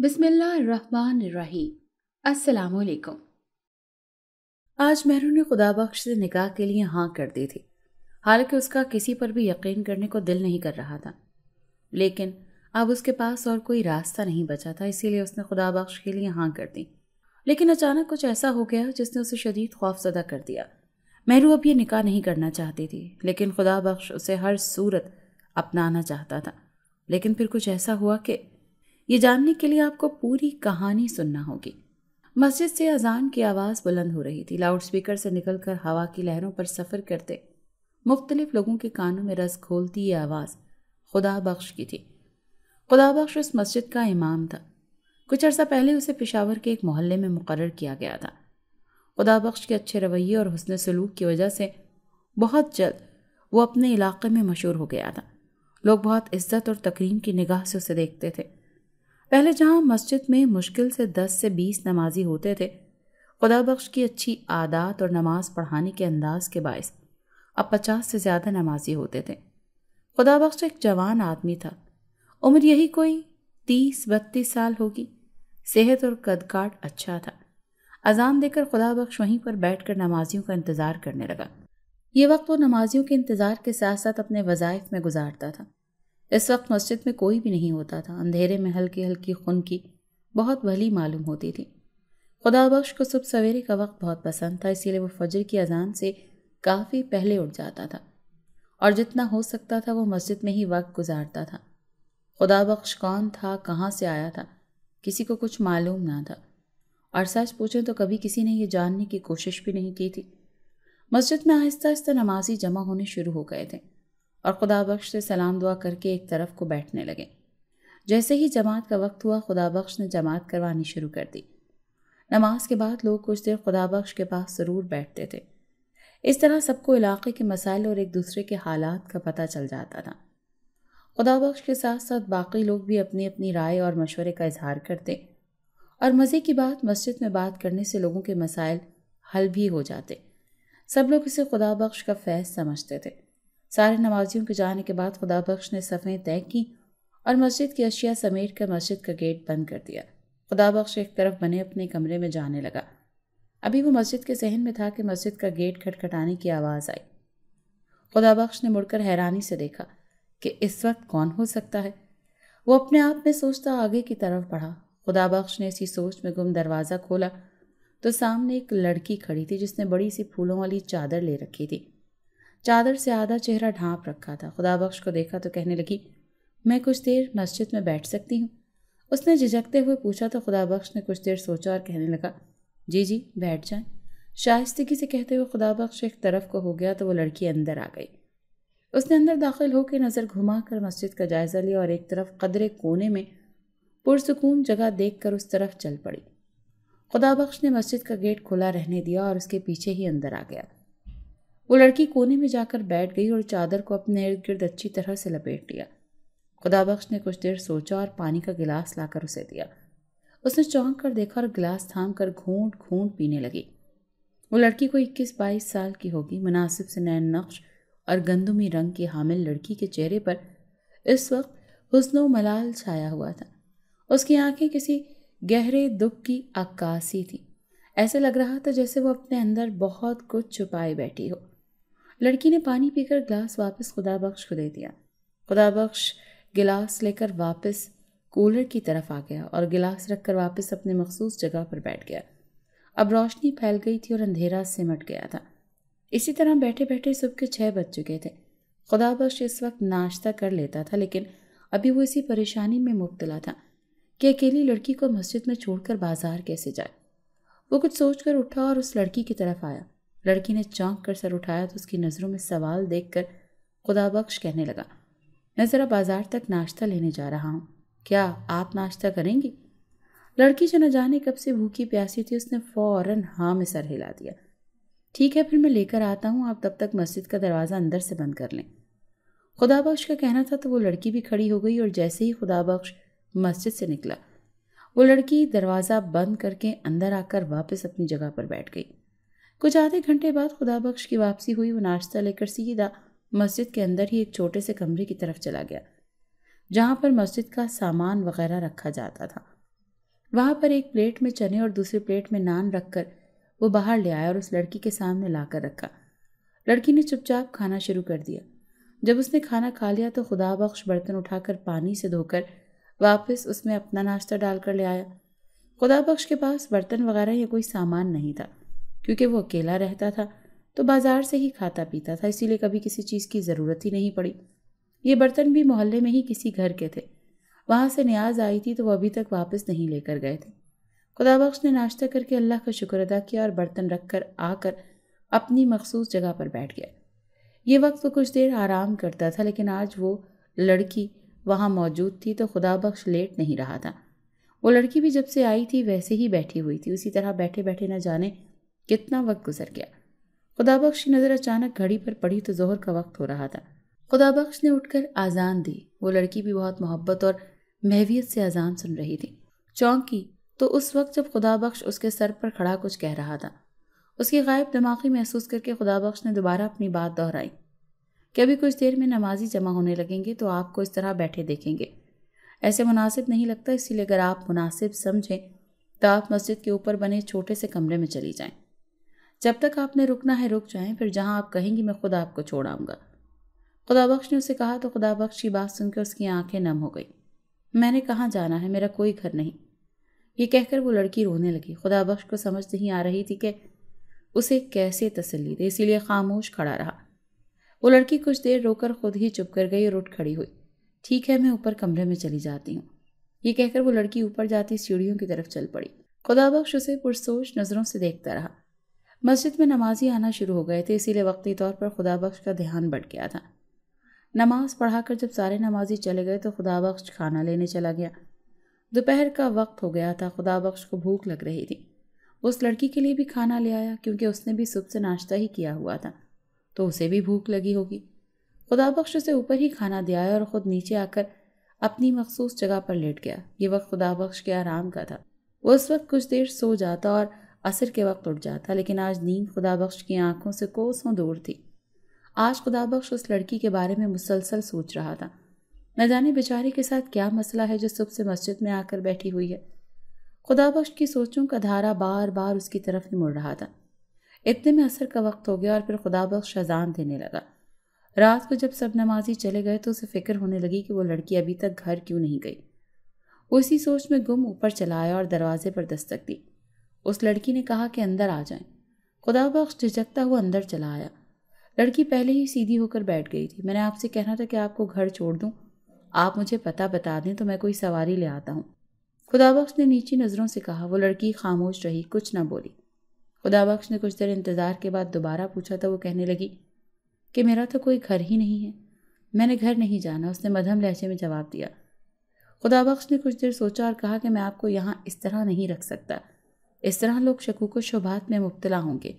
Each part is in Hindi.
बिसमीम अलैक्म आज मेहरू ने खुदा बख्श से निकाह के लिए हाँ कर दी थी हालांकि उसका किसी पर भी यकीन करने को दिल नहीं कर रहा था लेकिन अब उसके पास और कोई रास्ता नहीं बचा था इसीलिए उसने खुदा बख्श के लिए हाँ कर दी लेकिन अचानक कुछ ऐसा हो गया जिसने उसे शदीद खौफजदा कर दिया मेहरू अब ये निकाह नहीं करना चाहती थी लेकिन खुदा बख्श उसे हर सूरत अपनाना चाहता था लेकिन फिर कुछ ऐसा हुआ कि ये जानने के लिए आपको पूरी कहानी सुनना होगी मस्जिद से अजान की आवाज़ बुलंद हो रही थी लाउडस्पीकर से निकलकर हवा की लहरों पर सफ़र करते मुख्तलिफ लोगों के कानों में रस खोलती ये आवाज़ खुदा बख्श की थी खुदा बख्श उस मस्जिद का इमाम था कुछ अर्सा पहले उसे पिशावर के एक मोहल्ले में मुकर किया गया था खुदा बख्श के अच्छे रवैये और हसन सलूक की वजह से बहुत जल्द वो अपने इलाके में मशहूर हो गया था लोग बहुत इज्जत और तकरीम की निगाह से उसे देखते थे पहले जहाँ मस्जिद में मुश्किल से दस से बीस नमाजी होते थे खुदा बख्श की अच्छी आदत और नमाज पढ़ाने के अंदाज के बायस अब पचास से ज़्यादा नमाजी होते थे खुदा बख्श एक जवान आदमी था उम्र यही कोई तीस बत्तीस साल होगी सेहत और कदकाट अच्छा था अजान देकर खुदा बख्श वहीं पर बैठकर नमाजियों का इंतज़ार करने लगा ये वक्त वो नमाजियों के इंतज़ार के साथ साथ अपने वज़ाइफ में गुजारता था इस वक्त मस्जिद में कोई भी नहीं होता था अंधेरे में हल्की हल्की खुन की बहुत भली मालूम होती थी खुदा बख्श को सुबह सवेरे का वक्त बहुत पसंद था इसीलिए वो फजर की अजान से काफ़ी पहले उठ जाता था और जितना हो सकता था वो मस्जिद में ही वक्त गुजारता था खुदा बख्श कौन था कहाँ से आया था किसी को कुछ मालूम ना था और सच पूछें तो कभी किसी ने यह जानने की कोशिश भी नहीं की थी मस्जिद में आहिस्ता आहिस्ता नमाजी जमा होने शुरू हो गए थे और खुदा बख्श से सलाम दुआ करके एक तरफ को बैठने लगे जैसे ही जमात का वक्त हुआ खुदा बख्श ने जमात करवानी शुरू कर दी नमाज के बाद लोग कुछ देर खुदा बख्श के पास ज़रूर बैठते थे इस तरह सबको इलाके के मसाइल और एक दूसरे के हालात का पता चल जाता था खुदा बख्श के साथ साथ बाकी लोग भी अपनी अपनी राय और मशवरे का इजहार करते और मज़े की बात मस्जिद में बात करने से लोगों के मसाइल हल भी हो जाते सब लोग इसे खुदा बख्श का फैज़ समझते थे सारे नमाजियों के जाने के बाद खुदा बख्श ने सफ़ें तय की और मस्जिद की अशिया समेट कर मस्जिद का गेट बंद कर दिया खुदा बख्श एक तरफ बने अपने कमरे में जाने लगा अभी वो मस्जिद के जहन में था कि मस्जिद का गेट खटखटाने की आवाज़ आई खुदा बख्श ने मुड़कर हैरानी से देखा कि इस वक्त कौन हो सकता है वो अपने आप में सोचता आगे की तरफ बढ़ा खुदा बख्श ने इसी सोच में गुम दरवाज़ा खोला तो सामने एक लड़की खड़ी थी जिसने बड़ी सी फूलों वाली चादर ले रखी थी चादर से आधा चेहरा ढांप रखा था खुदा बख्श को देखा तो कहने लगी मैं कुछ देर मस्जिद में बैठ सकती हूँ उसने झिझकते हुए पूछा तो खुदा बख्श ने कुछ देर सोचा और कहने लगा जी जी बैठ जाए शाइस्तगी से कहते हुए खुदा बख्श एक तरफ को हो गया तो वो लड़की अंदर आ गई उसने अंदर दाखिल होकर नज़र घुमा कर मस्जिद का जायज़ा लिया और एक तरफ कदरे कोने में पुरसकून जगह देख कर उस तरफ चल पड़ी खुदा बख्श ने मस्जिद का गेट खुला रहने दिया और उसके पीछे ही अंदर आ गया वो लड़की कोने में जाकर बैठ गई और चादर को अपने इर्द गिर्द अच्छी तरह से लपेट लिया खुदाबख्श ने कुछ देर सोचा और पानी का गिलास लाकर उसे दिया उसने चौंक कर देखा और गिलास थाम कर घूंट घूंट पीने लगी वो लड़की को इक्कीस बाईस साल की होगी मुनासिब से नैन नक्श और गंदुमी रंग की हामिल लड़की के चेहरे पर इस वक्त हुसनो मलाल छाया हुआ था उसकी आंखें किसी गहरे दुख की अक्कासी थी ऐसे लग रहा था जैसे वो अपने अंदर बहुत कुछ छुपाए बैठी हो लड़की ने पानी पीकर गिलास वापस खुदा बख्श को दे दिया खुदा बख्श गिलास लेकर वापस कूलर की तरफ आ गया और गिलास रखकर वापस अपने मखसूस जगह पर बैठ गया अब रोशनी फैल गई थी और अंधेरा सिमट गया था इसी तरह बैठे बैठे सुबह के छः बज चुके थे खुदा बख्श इस वक्त नाश्ता कर लेता था लेकिन अभी वो इसी परेशानी में मुबतला था कि अकेली लड़की को मस्जिद में छोड़कर बाजार कैसे जाए वो कुछ सोच कर उठा और उस लड़की की तरफ आया लड़की ने चौंक कर सर उठाया तो उसकी नज़रों में सवाल देख कर खुदाबख्श कहने लगा मैं ज़रा बाज़ार तक नाश्ता लेने जा रहा हूँ क्या आप नाश्ता करेंगी लड़की जो न जाने कब से भूखी प्यासी थी उसने फ़ौरन हाँ में सर हिला दिया ठीक है फिर मैं लेकर आता हूँ आप तब तक मस्जिद का दरवाज़ा अंदर से बंद कर लें खुदाबख्श का कहना था तो वो लड़की भी खड़ी हो गई और जैसे ही खुदाबख्श मस्जिद से निकला वो लड़की दरवाज़ा बंद करके अंदर आकर वापस अपनी जगह पर बैठ गई कुछ आधे घंटे बाद खुदा बख्श की वापसी हुई वो नाश्ता लेकर सीधा मस्जिद के अंदर ही एक छोटे से कमरे की तरफ चला गया जहाँ पर मस्जिद का सामान वगैरह रखा जाता था वहाँ पर एक प्लेट में चने और दूसरे प्लेट में नान रखकर वो बाहर ले आया और उस लड़की के सामने लाकर रखा लड़की ने चुपचाप खाना शुरू कर दिया जब उसने खाना खा लिया तो खुदा बख्श बर्तन उठाकर पानी से धोकर वापस उसमें अपना नाश्ता डालकर ले आया खुदा बख्श के पास बर्तन वगैरह या कोई सामान नहीं था क्योंकि वो अकेला रहता था तो बाज़ार से ही खाता पीता था इसीलिए कभी किसी चीज़ की ज़रूरत ही नहीं पड़ी ये बर्तन भी मोहल्ले में ही किसी घर के थे वहाँ से न्याज आई थी तो वो अभी तक वापस नहीं लेकर गए थे खुदाबख्श ने नाश्ता करके अल्लाह का शुक्र अदा किया और बर्तन रख कर आकर अपनी मखसूस जगह पर बैठ गया ये वक्त वो कुछ देर आराम करता था लेकिन आज वो लड़की वहाँ मौजूद थी तो खुदाबख्श लेट नहीं रहा था वो लड़की भी जब से आई थी वैसे ही बैठी हुई थी उसी तरह बैठे बैठे न जाने कितना वक्त गुजर गया खुदाबख्श की नज़र अचानक घड़ी पर पड़ी तो जोहर का वक्त हो रहा था खुदाबख्श ने उठकर आज़ान दी वो लड़की भी बहुत मोहब्बत और महवियत से आज़ान सुन रही थी चौंकी तो उस वक्त जब खुदाबख्श उसके सर पर खड़ा कुछ कह रहा था उसकी गायब दिमागी महसूस करके खुदाबख्श ने दोबारा अपनी बात दोहराई कि अभी कुछ देर में नमाजी जमा होने लगेंगे तो आपको इस तरह बैठे देखेंगे ऐसे मुनासिब नहीं लगता इसीलिए अगर आप मुनासिब समझें तो आप मस्जिद के ऊपर बने छोटे से कमरे में चली जाएं जब तक आपने रुकना है रुक जाएं फिर जहाँ आप कहेंगी मैं खुद आपको छोड़ आऊँगा खुदा बख्श ने उसे कहा तो खुदा बख्श की बात सुनकर उसकी आंखें नम हो गई मैंने कहाँ जाना है मेरा कोई घर नहीं ये कहकर वो लड़की रोने लगी खुदा बख्श को समझ नहीं आ रही थी कि उसे कैसे तसली दे इसीलिए खामोश खड़ा रहा वो लड़की कुछ देर रोकर खुद ही चुप कर गई और उठ खड़ी हुई ठीक है मैं ऊपर कमरे में चली जाती हूँ ये कहकर वो लड़की ऊपर जाती सीढ़ियों की तरफ चल पड़ी खुदा बख्श उसे पुरसोश नज़रों से देखता रहा मस्जिद में नमाजी आना शुरू हो गए थे इसीलिए वक्ती तौर पर खुदा बख्श का ध्यान बढ़ गया था नमाज पढ़ाकर जब सारे नमाजी चले गए तो खुदा बख्श खाना लेने चला गया दोपहर का वक्त हो गया था खुदा बख्श को भूख लग रही थी उस लड़की के लिए भी खाना ले आया क्योंकि उसने भी सुबह से नाश्ता ही किया हुआ था तो उसे भी भूख लगी होगी खुदा बख्श उसे ऊपर ही खाना दिया और ख़ुद नीचे आकर अपनी मखसूस जगह पर लेट गया ये वक्त खुदा बख्श के आराम का था वो उस वक्त कुछ देर सो जाता और असर के वक्त उठ जाता लेकिन आज नींद खुदा बख्श की आंखों से कोसों दूर थी आज खुदा बख्श उस लड़की के बारे में मुसलसल सोच रहा था न जाने बेचारे के साथ क्या मसला है जो सुबह से मस्जिद में आकर बैठी हुई है खुदा बख्श की सोचों का धारा बार बार उसकी तरफ ही मुड़ रहा था इतने में असर का वक्त हो गया और फिर खुदा बख्श अजान देने लगा रात को जब सब नमाजी चले गए तो उसे फिक्र होने लगी कि वो लड़की अभी तक घर क्यों नहीं गई उसी सोच में गुम ऊपर चलाया और दरवाजे पर दस्तक दी उस लड़की ने कहा कि अंदर आ जाएं। खुदा बख्श झिझकता हुआ अंदर चला आया लड़की पहले ही सीधी होकर बैठ गई थी मैंने आपसे कहना था कि आपको घर छोड़ दूँ आप मुझे पता बता दें तो मैं कोई सवारी ले आता हूँ खुदाबख्श ने नीची नज़रों से कहा वो लड़की खामोश रही कुछ ना बोली खुदाबख्श ने कुछ देर इंतज़ार के बाद दोबारा पूछा तो वो कहने लगी कि मेरा तो कोई घर ही नहीं है मैंने घर नहीं जाना उसने मधम लहजे में जवाब दिया खुदाबख्श ने कुछ देर सोचा और कहा कि मैं आपको यहाँ इस तरह नहीं रख सकता इस तरह लोग शकू को शुभात में मुबतला होंगे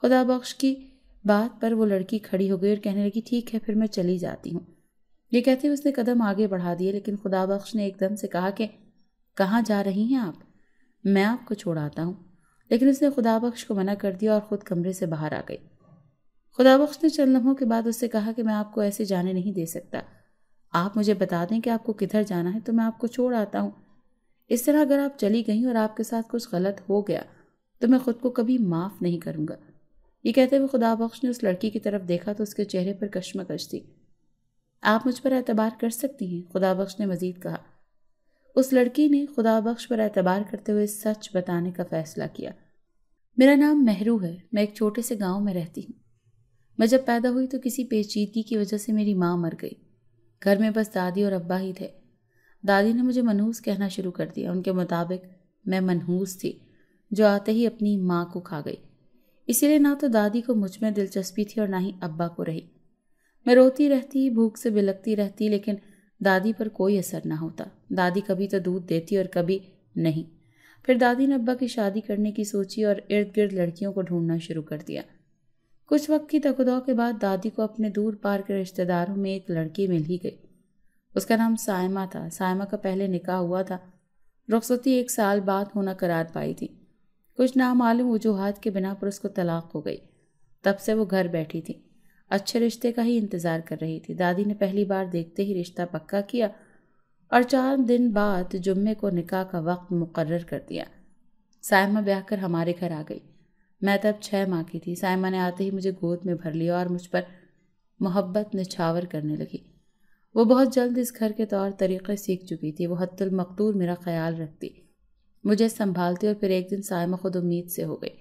खुदा बख्श की बात पर वो लड़की खड़ी हो गई और कहने लगी ठीक है फिर मैं चली जाती हूँ ये कहते हुए उसने कदम आगे बढ़ा दिए लेकिन खुदा बख्श ने एकदम से कहा कि कहाँ जा रही हैं आप मैं आपको छोड़ आता हूँ लेकिन उसने खुदा बख्श को मना कर दिया और ख़ुद कमरे से बाहर आ गई खुदा बख्श ने चंद लम्हों के बाद उससे कहा कि मैं आपको ऐसे जाने नहीं दे सकता आप मुझे बता दें कि आपको किधर जाना है तो मैं आपको छोड़ आता हूँ इस तरह अगर आप चली गई और आपके साथ कुछ गलत हो गया तो मैं ख़ुद को कभी माफ़ नहीं करूँगा ये कहते हुए खुदा बख्श ने उस लड़की की तरफ देखा तो उसके चेहरे पर कश्मकश थी आप मुझ पर एतबार कर सकती हैं खुदा बख्श ने मज़ीद कहा उस लड़की ने खुदा बख्श पर एतबार करते हुए सच बताने का फ़ैसला किया मेरा नाम मेहरू है मैं एक छोटे से गांव में रहती हूँ मैं जब पैदा हुई तो किसी पेचीदगी की वजह से मेरी माँ मर गई घर में बस दादी और अब्बा ही थे दादी ने मुझे मनहूस कहना शुरू कर दिया उनके मुताबिक मैं मनहूस थी जो आते ही अपनी माँ को खा गई इसीलिए ना तो दादी को मुझ में दिलचस्पी थी और ना ही अब्बा को रही मैं रोती रहती भूख से बिलकती रहती लेकिन दादी पर कोई असर ना होता दादी कभी तो दूध देती और कभी नहीं फिर दादी ने अब्बा की शादी करने की सोची और इर्द गिर्द लड़कियों को ढूंढना शुरू कर दिया कुछ वक्त की तकदौ के बाद दादी को अपने दूर पार के रिश्तेदारों में एक लड़की मिल ही गई उसका नाम सायमा था सायमा का पहले निकाह हुआ था रुखसती एक साल बाद होना करार पाई थी कुछ नामालूम वजूहत के बिना पर उसको तलाक हो गई तब से वो घर बैठी थी अच्छे रिश्ते का ही इंतज़ार कर रही थी दादी ने पहली बार देखते ही रिश्ता पक्का किया और चार दिन बाद जुम्मे को निकाह का वक्त मुकर कर दिया सायमा ब्याह कर हमारे घर आ गई मैं तब छः माह की थी सायमा ने आते ही मुझे गोद में भर लिया और मुझ पर मोहब्बत निछावर करने लगी वो बहुत जल्द इस घर के तौर तरीक़े सीख चुकी थी वो हत्तुलमकतूल मेरा ख्याल रखती मुझे संभालती और फिर एक दिन सायमा खुद उम्मीद से हो गई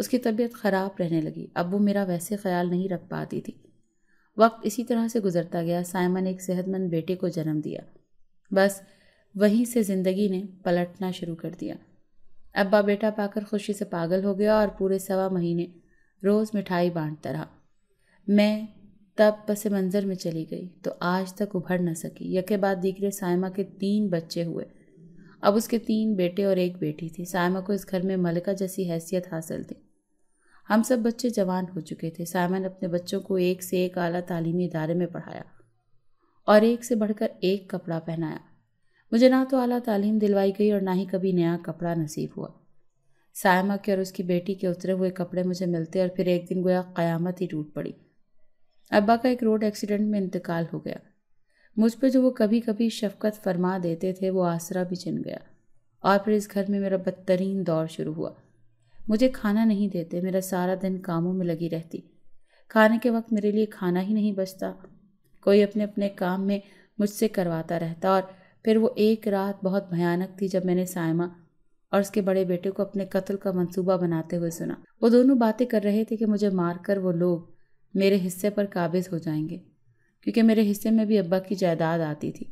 उसकी तबीयत ख़राब रहने लगी अब वो मेरा वैसे ख्याल नहीं रख पाती थी वक्त इसी तरह से गुजरता गया सायमा ने एक सेहतमंद बेटे को जन्म दिया बस वहीं से ज़िंदगी ने पलटना शुरू कर दिया अब्बा बेटा पाकर खुशी से पागल हो गया और पूरे सवा महीने रोज़ मिठाई बांटता रहा मैं तब पस मंज़र में चली गई तो आज तक उभर न सकी यके बाद दीकरे सायमा के तीन बच्चे हुए अब उसके तीन बेटे और एक बेटी थी सायमा को इस घर में मलका जैसी हैसियत हासिल थी हम सब बच्चे जवान हो चुके थे सायमा ने अपने बच्चों को एक से एक आला तालीमी इदारे में पढ़ाया और एक से बढ़कर एक कपड़ा पहनाया मुझे ना तो आला तालीम दिलवाई गई और ना ही कभी नया कपड़ा नसीब हुआ सायमा के और उसकी बेटी के उतरे हुए कपड़े मुझे मिलते और फिर एक दिन गोया क़यामत ही टूट पड़ी अब्बा का एक रोड एक्सीडेंट में इंतकाल हो गया मुझ पर जो वो कभी कभी शफकत फरमा देते थे वो आसरा भी चिन गया और फिर इस घर में मेरा बदतरीन दौर शुरू हुआ मुझे खाना नहीं देते मेरा सारा दिन कामों में लगी रहती खाने के वक्त मेरे लिए खाना ही नहीं बचता कोई अपने अपने काम में मुझसे करवाता रहता और फिर वो एक रात बहुत भयानक थी जब मैंने सायमा और उसके बड़े बेटे को अपने कत्ल का मंसूबा बनाते हुए सुना वो दोनों बातें कर रहे थे कि मुझे मारकर वो लोग मेरे हिस्से पर काबिज़ हो जाएंगे क्योंकि मेरे हिस्से में भी अब्बा की जायदाद आती थी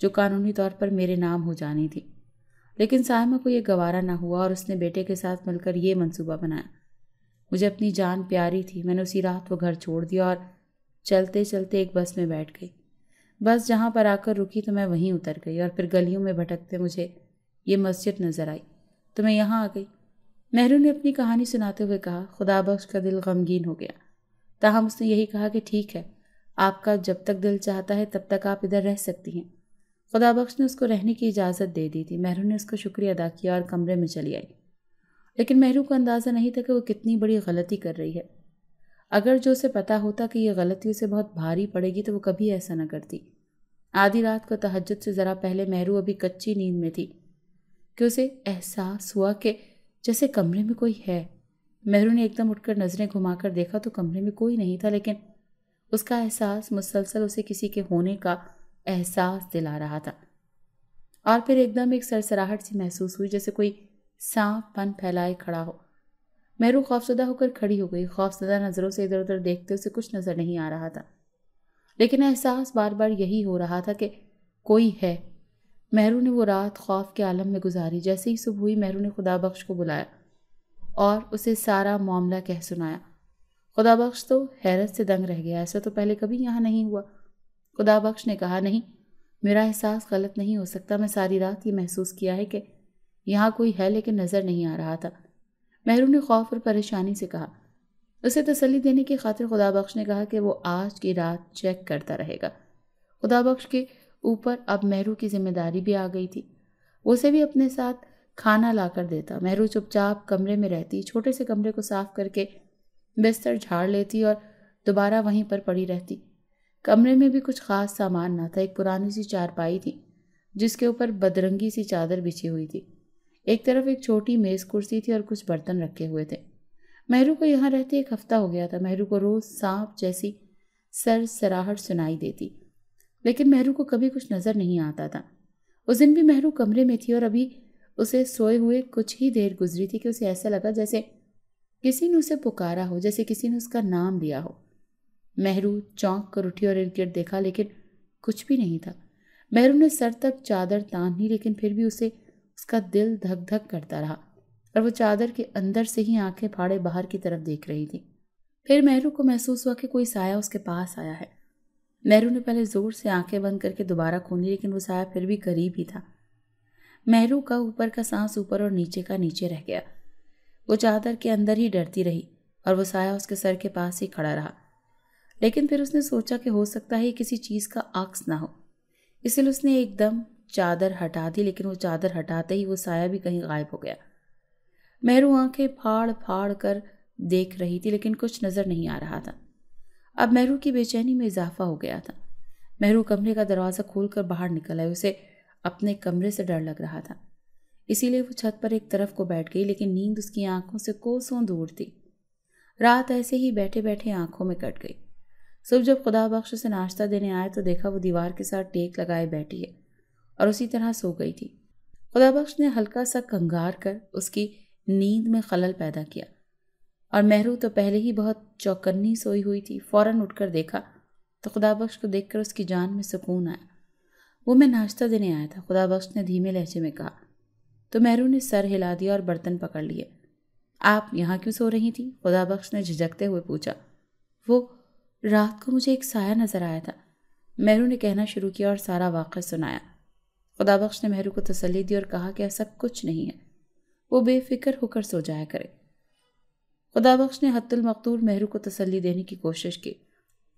जो कानूनी तौर पर मेरे नाम हो जानी थी लेकिन साहिमा को यह गवारा ना हुआ और उसने बेटे के साथ मिलकर ये मंसूबा बनाया मुझे अपनी जान प्यारी थी मैंने उसी रात वो घर छोड़ दिया और चलते चलते एक बस में बैठ गई बस जहाँ पर आकर रुकी तो मैं वहीं उतर गई और फिर गलियों में भटकते मुझे ये मस्जिद नज़र आई तो मैं यहाँ आ गई मेहरू ने अपनी कहानी सुनाते हुए कहा खुदा बख्श का दिल गमगीन हो गया ताहम उसने यही कहा कि ठीक है आपका जब तक दिल चाहता है तब तक आप इधर रह सकती हैं खुदा बख्श ने उसको रहने की इजाज़त दे दी थी महरू ने उसका शुक्रिया अदा किया और कमरे में चली आई लेकिन महरू को अंदाज़ा नहीं था कि वो कितनी बड़ी गलती कर रही है अगर जो उसे पता होता कि ये गलती उसे बहुत भारी पड़ेगी तो वो कभी ऐसा ना करती आधी रात को तहजद से ज़रा पहले महरू अभी कच्ची नींद में थी कि उसे एहसास हुआ कि जैसे कमरे में कोई है मेहरू ने एकदम उठकर नज़रें घुमाकर देखा तो कमरे में कोई नहीं था लेकिन उसका एहसास मुसलसल उसे किसी के होने का एहसास दिला रहा था और फिर एकदम एक सरसराहट सी महसूस हुई जैसे कोई सांप पन फैलाए खड़ा हो मेहरू खौफजदा होकर खड़ी हो गई खौफजदा नज़रों से इधर उधर देखते उसे कुछ नज़र नहीं आ रहा था लेकिन एहसास बार बार यही हो रहा था कि कोई है मेहरू ने वो रात खौफ के आलम में गुजारी जैसे ही सुबह हुई मेहरू ने खुदा बख्श को बुलाया और उसे सारा मामला कह सुनाया खुदा बख्श तो हैरत से दंग रह गया ऐसा तो पहले कभी यहाँ नहीं हुआ खुदा बख्श ने कहा नहीं मेरा एहसास गलत नहीं हो सकता मैं सारी रात ये महसूस किया है कि यहाँ कोई है लेकिन नज़र नहीं आ रहा था महरू ने खौफ और परेशानी से कहा उसे तसली देने की खातिर खुदा बख्श ने कहा कि वो आज की रात चेक करता रहेगा खुदा बख्श के ऊपर अब महरू की जिम्मेदारी भी आ गई थी उसे भी अपने साथ खाना लाकर देता मेहरू चुपचाप कमरे में रहती छोटे से कमरे को साफ करके बिस्तर झाड़ लेती और दोबारा वहीं पर पड़ी रहती कमरे में भी कुछ खास सामान ना था एक पुरानी सी चारपाई थी जिसके ऊपर बदरंगी सी चादर बिछी हुई थी एक तरफ एक छोटी मेज़ कुर्सी थी और कुछ बर्तन रखे हुए थे मेहरू को यहाँ रहते एक हफ्ता हो गया था मेहरू को रोज़ सांप जैसी सर सराहट सुनाई देती लेकिन मेहरू को कभी कुछ नज़र नहीं आता था उस दिन भी मेहरू कमरे में थी और अभी उसे सोए हुए कुछ ही देर गुजरी थी कि उसे ऐसा लगा जैसे किसी ने उसे पुकारा हो जैसे किसी ने उसका नाम लिया हो मेहरू चौंक कर उठी और इर्द गिर्द देखा लेकिन कुछ भी नहीं था मेहरू ने सर तक चादर तान ली लेकिन फिर भी उसे उसका दिल धक धक करता रहा और वो चादर के अंदर से ही आंखें फाड़े बाहर की तरफ देख रही थी फिर मेहरू को महसूस हुआ कि कोई साया उसके पास आया है मेहरू ने पहले ज़ोर से आंखें बंद करके दोबारा खोली लेकिन वो साया फिर भी करीब ही था महरू का ऊपर का सांस ऊपर और नीचे का नीचे रह गया वो चादर के अंदर ही डरती रही और वो साया उसके सर के पास ही खड़ा रहा लेकिन फिर उसने सोचा कि हो सकता है किसी चीज़ का आक्स ना हो इसलिए उसने एकदम चादर हटा दी लेकिन वो चादर हटाते ही वो साया भी कहीं गायब हो गया मेहरू आंखें फाड़ फाड़ कर देख रही थी लेकिन कुछ नज़र नहीं आ रहा था अब मेहरू की बेचैनी में इजाफा हो गया था मेहरू कमरे का दरवाज़ा खोलकर बाहर निकल आई उसे अपने कमरे से डर लग रहा था इसीलिए वो छत पर एक तरफ को बैठ गई लेकिन नींद उसकी आंखों से कोसों दूर थी रात ऐसे ही बैठे बैठे आंखों में कट गई सुबह जब खुदा बख्श से नाश्ता देने आए तो देखा वो दीवार के साथ टेक लगाए बैठी है और उसी तरह सो गई थी खुदा बख्श ने हल्का सा कंगार कर उसकी नींद में खलल पैदा किया और मेहरू तो पहले ही बहुत चौकन्नी सोई हुई थी फ़ौरन उठकर देखा तो खुदा बख्श को देखकर उसकी जान में सुकून आया वो मैं नाश्ता देने आया था खुदा बख्श ने धीमे लहजे में कहा तो मेहरू ने सर हिला दिया और बर्तन पकड़ लिए आप यहाँ क्यों सो रही थी खुदा बख्श ने झिझकते हुए पूछा वो रात को मुझे एक साया नज़र आया था मेहरू ने कहना शुरू किया और सारा वाक़ सुनाया बख्श ने मेहरू को तसली दी और कहा कि ऐसा कुछ नहीं है वो बेफिक्र होकर सो जाया करे बख्श ने हतुलमकतूर मेहरू को तसली देने की कोशिश की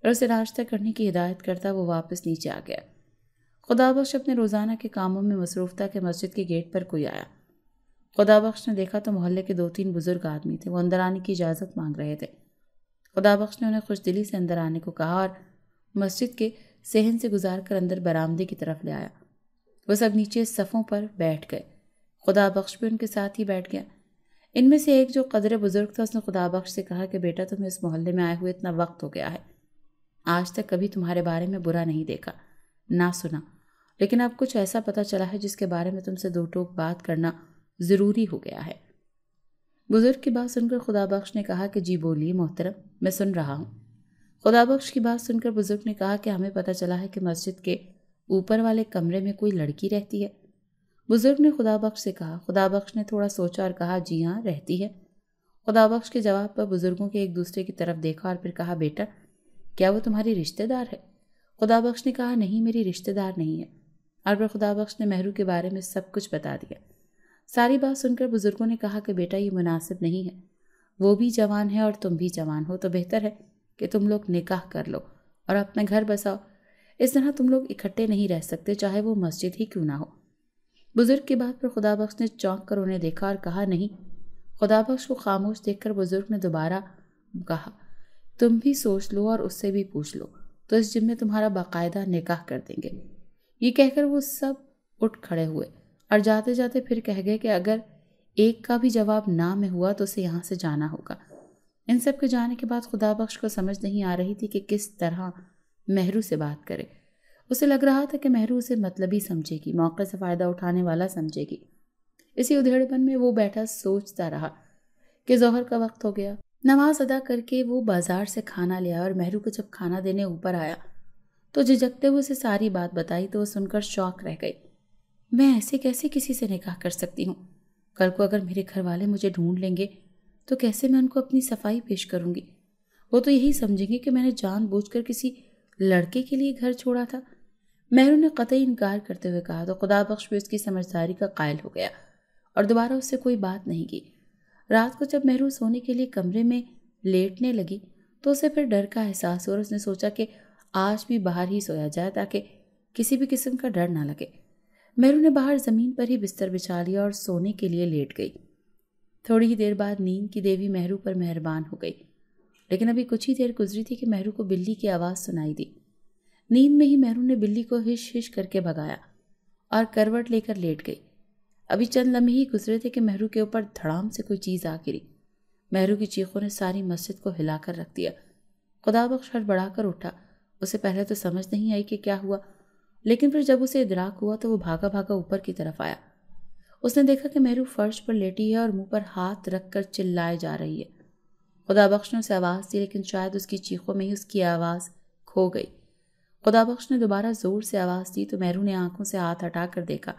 और उसे नाश्ता करने की हिदायत करता वो वापस नीचे आ गया खुदा बख्श अपने रोज़ाना के कामों में मसरूफ़ था कि मस्जिद के गेट पर कोई आया खुदा बख्श ने देखा तो मोहल्ले के दो तीन बुज़ुर्ग आदमी थे वो अंदर आने की इजाज़त मांग रहे थे खुदा बख्श ने उन्हें खुश दिली से अंदर आने को कहा और मस्जिद के सहन से गुजार कर अंदर बरामदे की तरफ ले आया वह सब नीचे सफ़ों पर बैठ गए खुदा बख्श भी उनके साथ ही बैठ गया इनमें से एक जो कदर बुज़ुर्ग था उसने खुदा बख्श से कहा कि बेटा तुम्हें इस मोहल्ले में आए हुए इतना वक्त हो गया है आज तक कभी तुम्हारे बारे में बुरा नहीं देखा ना सुना लेकिन अब कुछ ऐसा पता चला है जिसके बारे में तुमसे दो टोक बात करना ज़रूरी हो गया है बुज़ुर्ग की बात सुनकर खुदाबख्श ने कहा कि जी बोलिए मोहतरम मैं सुन रहा हूँ खुदाबख्श की बात सुनकर बुज़ुर्ग ने कहा कि हमें पता चला है कि मस्जिद के ऊपर वाले कमरे में कोई लड़की रहती है बुज़ुर्ग ने खुदाबख्श से कहा खुदाबख्श ने थोड़ा सोचा और कहा जी हाँ रहती है खुदाबख्श के जवाब पर बुज़ुर्गों के एक दूसरे की तरफ देखा और फिर कहा बेटा क्या वो तुम्हारी रिश्तेदार है खुदाबख्श ने कहा नहीं मेरी रिश्तेदार नहीं है अरबर खुदाबख्श ने महरू के बारे में सब कुछ बता दिया सारी बात सुनकर बुज़ुर्गों ने कहा कि बेटा ये मुनासिब नहीं है वो भी जवान है और तुम भी जवान हो तो बेहतर है कि तुम लोग निकाह कर लो और अपना घर बसाओ इस तरह तुम लोग इकट्ठे नहीं रह सकते चाहे वो मस्जिद ही क्यों ना हो बुज़ुर्ग की बात पर खुदाबख्श ने चौंक कर उन्हें देखा और कहा नहीं खुदाबख्श को खामोश देखकर बुज़ुर्ग ने दोबारा कहा तुम भी सोच लो और उससे भी पूछ लो तो इस जिम में तुम्हारा बाकायदा निकाह कर देंगे ये कहकर वो सब उठ खड़े हुए और जाते जाते फिर कह गए कि अगर एक का भी जवाब ना में हुआ तो उसे यहाँ से जाना होगा इन सब के जाने के बाद खुदा बख्श को समझ नहीं आ रही थी कि किस तरह महरू से बात करे उसे लग रहा था कि महरू उसे मतलब ही समझेगी मौके से फ़ायदा उठाने वाला समझेगी इसी उधेड़पन में वो बैठा सोचता रहा कि जहर का वक्त हो गया नमाज अदा करके वो बाज़ार से खाना लिया और महरू को जब खाना देने ऊपर आया तो झिझकते हुए उसे सारी बात बताई तो वो सुनकर शौक रह गई मैं ऐसे कैसे किसी से निकाह कर सकती हूँ कल को अगर मेरे घर वाले मुझे ढूंढ लेंगे तो कैसे मैं उनको अपनी सफाई पेश करूँगी वो तो यही समझेंगे कि मैंने जानबूझकर किसी लड़के के लिए घर छोड़ा था महरू ने कतई इनकार करते हुए कहा तो खुदा बख्श भी उसकी समझदारी का कायल हो गया और दोबारा उससे कोई बात नहीं की रात को जब महरू सोने के लिए कमरे में लेटने लगी तो उसे फिर डर का एहसास हुआ और उसने सोचा कि आज भी बाहर ही सोया जाए ताकि किसी भी किस्म का डर ना लगे मेरू ने बाहर ज़मीन पर ही बिस्तर बिछा लिया और सोने के लिए लेट गई थोड़ी ही देर बाद नींद की देवी मेहरू पर मेहरबान हो गई लेकिन अभी कुछ ही देर गुजरी थी कि मेहरू को बिल्ली की आवाज़ सुनाई दी नींद में ही मेहरू ने बिल्ली को हिश हिश करके भगाया और करवट लेकर लेट गई अभी चंद लम्हे ही गुजरे थे कि मेहरू के ऊपर धड़ाम से कोई चीज़ आ गिरी मेहरू की चीखों ने सारी मस्जिद को हिलाकर रख दिया खुदा बख्श हड़बड़ा कर उठा उसे पहले तो समझ नहीं आई कि क्या हुआ लेकिन फिर जब उसे इधराक हुआ तो वो भागा भागा ऊपर की तरफ आया उसने देखा कि मेहरू फर्श पर लेटी है और मुंह पर हाथ रख कर चिल्लाए जा रही है खुदा बख्श ने उसे आवाज़ दी लेकिन शायद उसकी चीखों में ही उसकी आवाज़ खो गई खुदा बख्श ने दोबारा ज़ोर से आवाज़ दी तो मेहरू ने आंखों से हाथ हटा कर देखा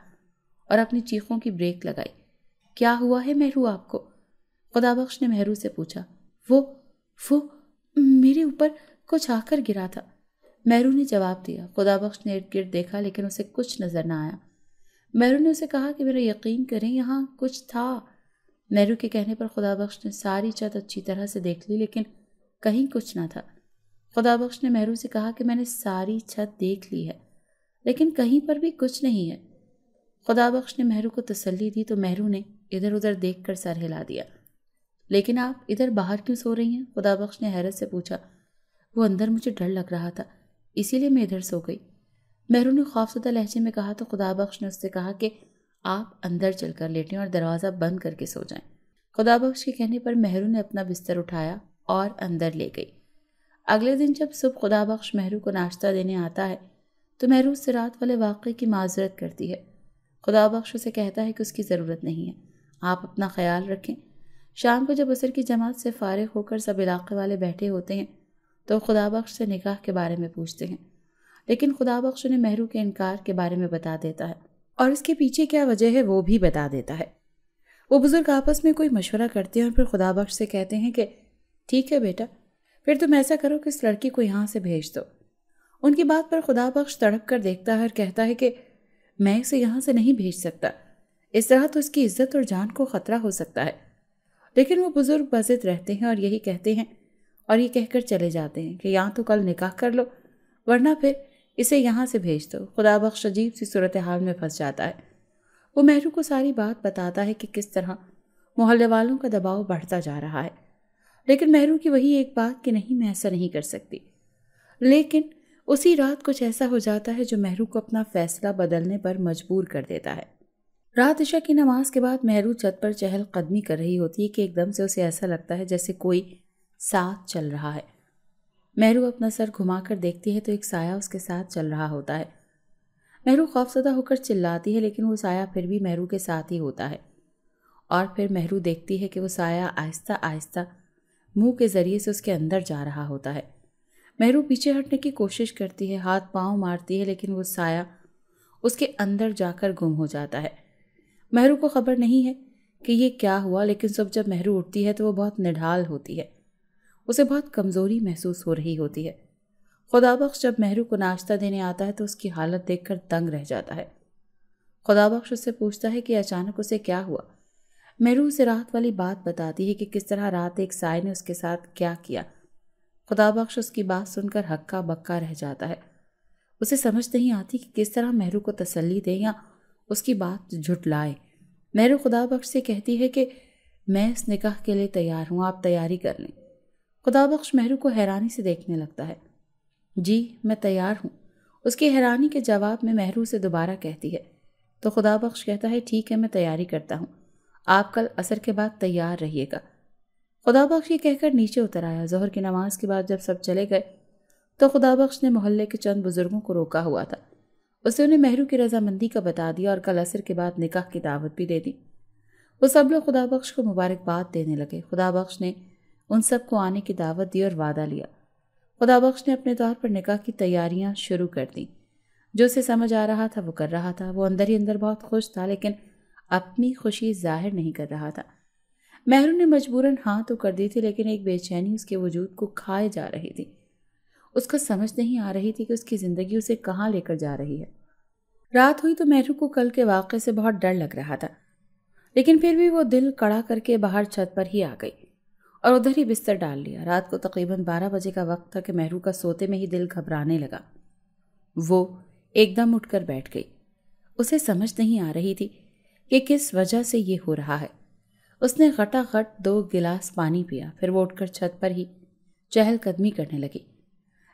और अपनी चीखों की ब्रेक लगाई क्या हुआ है मेहरू आपको खुदा बख्श ने मेहरू से पूछा वो वो मेरे ऊपर कुछ आकर गिरा था महरू ने जवाब दिया खुदाबख्श ने इर्द गिर्द देखा लेकिन उसे कुछ नज़र ना आया महरू ने उसे कहा कि मेरा यकीन करें यहाँ कुछ था महरू के कहने पर खुदाबख्श ने सारी छत अच्छी तरह से देख ली लेकिन कहीं कुछ ना था खुदाबख्श ने महरू से कहा कि मैंने सारी छत देख ली है लेकिन कहीं पर भी कुछ नहीं है खुदाबख्श ने महरू को तसल्ली दी तो महरू ने इधर उधर देख कर सर हिला दिया लेकिन आप इधर बाहर क्यों सो रही हैं खुदाबख्श ने हैरत से पूछा वो अंदर मुझे डर लग रहा था इसीलिए मैं इधर सो गई मेहरू ने खौफसदा लहजे में कहा तो खुदा बख्श ने उससे कहा कि आप अंदर चलकर लेटें और दरवाज़ा बंद करके सो जाएं। खुदा बख्श के कहने पर मेहरू ने अपना बिस्तर उठाया और अंदर ले गई अगले दिन जब सुबह खुदा बख्श मेहरू को नाश्ता देने आता है तो मेहरू उससे रात वाले वाक़े की माजरत करती है खुदा बख्श उसे कहता है कि उसकी ज़रूरत नहीं है आप अपना ख्याल रखें शाम को जब असर की जमात से फारग होकर सब इलाके वाले बैठे होते हैं तो ख़ुदा बख्श से निकाह के बारे में पूछते हैं लेकिन खुदा बख्श उन्हें महरू के इनकार के बारे में बता देता है और इसके पीछे क्या वजह है वो भी बता देता है वो बुज़ुर्ग आपस में कोई मशवरा करते हैं और फिर खुदा बख्श से कहते हैं कि ठीक है बेटा फिर तुम ऐसा करो कि इस लड़की को यहाँ से भेज दो उनकी बात पर खुदा बख्श तड़प कर देखता है और कहता है कि मैं इसे यहाँ से नहीं भेज सकता इस तरह तो इसकी इज्जत और जान को ख़तरा हो सकता है लेकिन वो बुज़ुर्ग बजित रहते हैं और यही कहते हैं और ये कहकर चले जाते हैं कि यहाँ तो कल निकाह कर लो वरना फिर इसे यहाँ से भेज दो खुदा बख्श अजीब सी सूरत हाल में फंस जाता है वो मेहरू को सारी बात बताता है कि किस तरह मोहल्ले वालों का दबाव बढ़ता जा रहा है लेकिन मेहरू की वही एक बात कि नहीं मैं ऐसा नहीं कर सकती लेकिन उसी रात कुछ ऐसा हो जाता है जो मेहरू को अपना फैसला बदलने पर मजबूर कर देता है रात इशा की नमाज के बाद मेहरू छत पर चहल कदमी कर रही होती है कि एकदम से उसे ऐसा लगता है जैसे कोई साथ चल रहा है मेहरू अपना सर घुमाकर देखती है तो एक साया उसके साथ चल रहा होता है मेहरू खौफसदा होकर चिल्लाती है लेकिन वो साया फिर भी मेहरू के साथ ही होता है और फिर मेहरू देखती है कि वो साया आहिस्ता आहिस्ता मुंह के ज़रिए से उसके अंदर जा रहा होता है मेहरू पीछे हटने की कोशिश करती है हाथ पांव मारती है लेकिन वो साया उसके अंदर जाकर गुम हो जाता है मेहरू को खबर नहीं है कि ये क्या हुआ लेकिन सब जब मेहरू उठती है तो वो बहुत निढाल होती है उसे बहुत कमज़ोरी महसूस हो रही होती है खुदाबख्श जब मेहरू को नाश्ता देने आता है तो उसकी हालत देखकर दंग रह जाता है खुदाबख्श उससे पूछता है कि अचानक उसे क्या हुआ मेहरू उसे राहत वाली बात बताती है कि किस तरह रात एक साय ने उसके साथ क्या किया खुदाबख्श उसकी बात सुनकर हक्का बक्का रह जाता है उसे समझ नहीं आती कि किस तरह मेहरू को तसल्ली दें या उसकी बात झुटलाए मेहरू खुदाबख्श से कहती है कि मैं इस निकाह के लिए तैयार हूँ आप तैयारी कर लें खुदाबख्श मेहरू को हैरानी से देखने लगता है जी मैं तैयार हूँ उसकी हैरानी के जवाब में मेहरू से दोबारा कहती है तो खुदाबख्श कहता है ठीक है मैं तैयारी करता हूँ आप कल असर के बाद तैयार रहिएगा खुदाबख्श ये कहकर नीचे उतर आया जहर की नमाज के बाद जब सब चले गए तो खुदाबख्श ने मोहल्ले के चंद बुज़ुर्गों को रोका हुआ था उसे उन्हें मेहरू की रजामंदी का बता दिया और कल असर के बाद निकाह की दावत भी दे दी वो सब लोग खुदाबख्श को मुबारकबाद देने लगे खुदाबख्श ने उन सबको आने की दावत दी और वादा लिया खुदा बख्श ने अपने द्वार पर निकाह की तैयारियां शुरू कर दी जो उसे समझ आ रहा था वो कर रहा था वो अंदर ही अंदर बहुत खुश था लेकिन अपनी खुशी जाहिर नहीं कर रहा था महरू ने मजबूरन हाँ तो कर दी थी लेकिन एक बेचैनी उसके वजूद को खाए जा रही थी उसको समझ नहीं आ रही थी कि उसकी ज़िंदगी उसे कहाँ लेकर जा रही है रात हुई तो महरू को कल के वाक़े से बहुत डर लग रहा था लेकिन फिर भी वो दिल कड़ा करके बाहर छत पर ही आ गई और उधर ही बिस्तर डाल लिया रात को तकरीबन बारह बजे का वक्त था कि महरू का सोते में ही दिल घबराने लगा वो एकदम उठकर बैठ गई उसे समझ नहीं आ रही थी कि किस वजह से ये हो रहा है उसने घटाघट दो गिलास पानी पिया फिर वो उठकर छत पर ही चहलकदमी करने लगी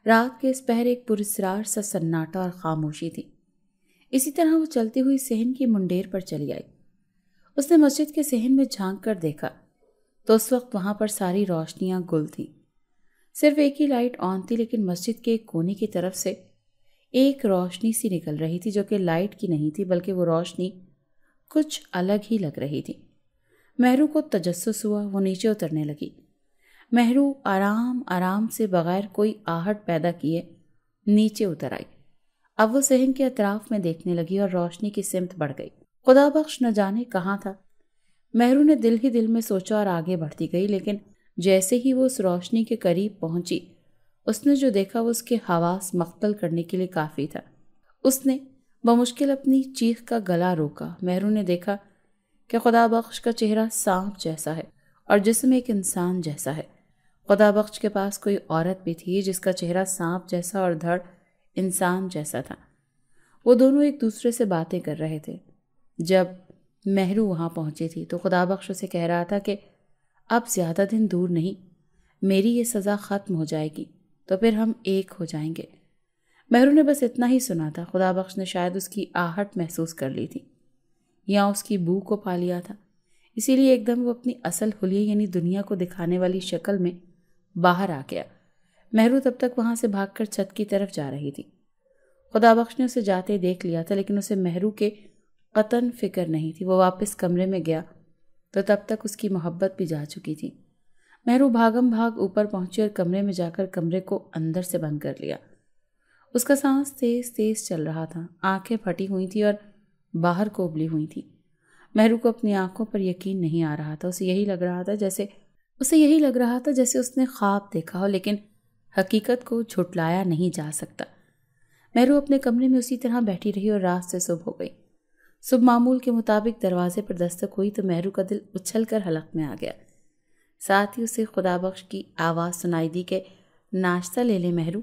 रात के इस पहर एक पुरस्ार सा सन्नाटा और खामोशी थी इसी तरह वो चलती हुई सहन की मुंडेर पर चली आई उसने मस्जिद के सहन में झांक कर देखा तो उस वक्त वहाँ पर सारी रोशनियाँ गुल थी सिर्फ एक ही लाइट ऑन थी लेकिन मस्जिद के एक कोने की तरफ से एक रोशनी सी निकल रही थी जो कि लाइट की नहीं थी बल्कि वो रोशनी कुछ अलग ही लग रही थी महरू को तजस्स हुआ वो नीचे उतरने लगी महरू आराम आराम से बगैर कोई आहट पैदा किए नीचे उतर आई अब वो सहन के अतराफ में देखने लगी और रोशनी की सिमत बढ़ गई खुदा बख्श न जाने कहाँ था महरू ने दिल ही दिल में सोचा और आगे बढ़ती गई लेकिन जैसे ही वो उस रोशनी के करीब पहुंची उसने जो देखा वो उसके हवास मख्तल करने के लिए काफ़ी था उसने बमुश्किल अपनी चीख का गला रोका महरू ने देखा कि खुदा बख्श का चेहरा सांप जैसा है और जिसम एक इंसान जैसा है खुदा बख्श के पास कोई औरत भी थी जिसका चेहरा सांप जैसा और धड़ इंसान जैसा था वो दोनों एक दूसरे से बातें कर रहे थे जब महरू वहाँ पहुँची थी तो खुदा बख्श उसे कह रहा था कि अब ज़्यादा दिन दूर नहीं मेरी ये सज़ा ख़त्म हो जाएगी तो फिर हम एक हो जाएंगे महरू ने बस इतना ही सुना था खुदा बख्श ने शायद उसकी आहट महसूस कर ली थी या उसकी बू को पा लिया था इसीलिए एकदम वो अपनी असल हुलिया यानी दुनिया को दिखाने वाली शक्ल में बाहर आ गया महरू तब तक वहाँ से भागकर छत की तरफ जा रही थी खुदा बख्श ने उसे जाते देख लिया था लेकिन उसे महरू के कतन फिक्र नहीं थी वो वापस कमरे में गया तो तब तक उसकी मोहब्बत भी जा चुकी थी महरू भागम भाग ऊपर पहुंची और कमरे में जाकर कमरे को अंदर से बंद कर लिया उसका सांस तेज तेज चल रहा था आंखें फटी हुई थी और बाहर को उबली हुई थी महरू को अपनी आंखों पर यकीन नहीं आ रहा था उसे यही लग रहा था जैसे उसे यही लग रहा था जैसे उसने ख्वाब देखा हो लेकिन हकीकत को झुटलाया नहीं जा सकता मेहरू अपने कमरे में उसी तरह बैठी रही और रात से सुबह हो गई सुब मामूल के मुताबिक दरवाजे पर दस्तक हुई तो मेहरू का दिल उछल कर हलक में आ गया साथ ही उसे खुदाबख्श की आवाज़ सुनाई दी के नाश्ता ले ले मेहरू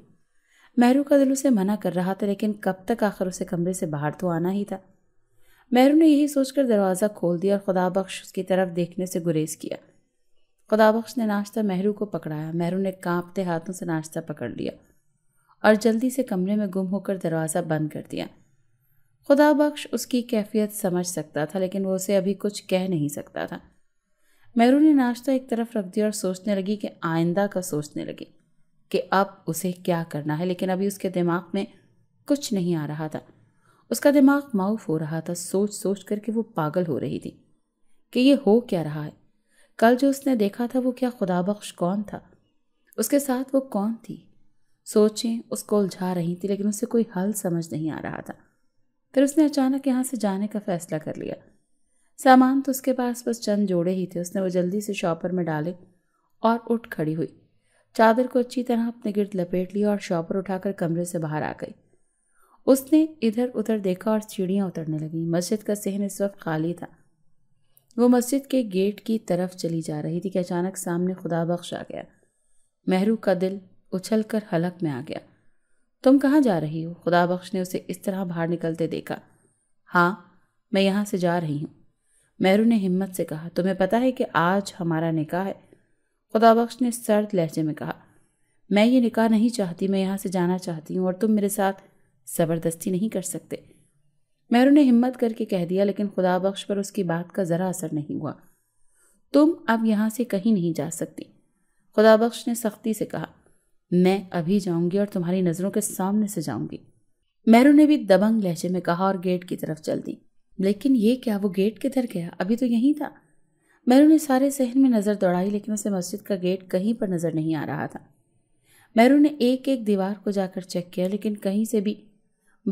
मेहरू का दिल उसे मना कर रहा था लेकिन कब तक आखिर उसे कमरे से बाहर तो आना ही था मेहरू ने यही सोचकर दरवाज़ा खोल दिया और खुदाबख्श उसकी तरफ देखने से गुरेज किया खुदाबख्श ने नाश्ता मेहरू को पकड़ाया मेहरू ने कांपते हाथों से नाश्ता पकड़ लिया और जल्दी से कमरे में गुम होकर दरवाज़ा बंद कर दिया खुदा बख्श उसकी कैफियत समझ सकता था लेकिन वो उसे अभी कुछ कह नहीं सकता था मेहरू ने नाश्ता एक तरफ रख दिया और सोचने लगी कि आइंदा का सोचने लगी कि अब उसे क्या करना है लेकिन अभी उसके दिमाग में कुछ नहीं आ रहा था उसका दिमाग माउफ हो रहा था सोच सोच करके वो पागल हो रही थी कि ये हो क्या रहा है कल जो उसने देखा था वो क्या खुदा बख्श कौन था उसके साथ वो कौन थी सोचें उसको उलझा रही थी लेकिन उसे कोई हल समझ नहीं आ रहा था फिर उसने अचानक यहाँ से जाने का फैसला कर लिया सामान तो उसके पास बस चंद जोड़े ही थे उसने वो जल्दी से शॉपर में डाले और उठ खड़ी हुई चादर को अच्छी तरह अपने गिर्द लपेट लिया और शॉपर उठाकर कमरे से बाहर आ गई उसने इधर उधर देखा और सीढ़ियाँ उतरने लगी मस्जिद का सहन इस वक्त खाली था वो मस्जिद के गेट की तरफ चली जा रही थी कि अचानक सामने खुदा बख्श आ गया महरू का दिल उछल कर हलक में आ गया तुम कहाँ जा रही हो खुदा बख्श ने उसे इस तरह बाहर निकलते देखा हाँ मैं यहाँ से जा रही हूँ मैरू ने हिम्मत से कहा तुम्हें पता है कि आज हमारा निकाह है खुदा बख्श ने सर्द लहजे में कहा मैं ये निकाह नहीं चाहती मैं यहाँ से जाना चाहती हूँ और तुम मेरे साथ ज़बरदस्ती नहीं कर सकते मैरू ने हिम्मत करके कह दिया लेकिन खुदा बख्श पर उसकी बात का ज़रा असर नहीं हुआ तुम अब यहाँ से कहीं नहीं जा सकती खुदा बख्श ने सख्ती से कहा मैं अभी जाऊंगी और तुम्हारी नज़रों के सामने से जाऊंगी मैरू ने भी दबंग लहजे में कहा और गेट की तरफ चल दी लेकिन ये क्या वो गेट किधर गया अभी तो यहीं था मैरू ने सारे सहन में नज़र दौड़ाई लेकिन उसे मस्जिद का गेट कहीं पर नज़र नहीं आ रहा था मैरू ने एक एक दीवार को जाकर चेक किया लेकिन कहीं से भी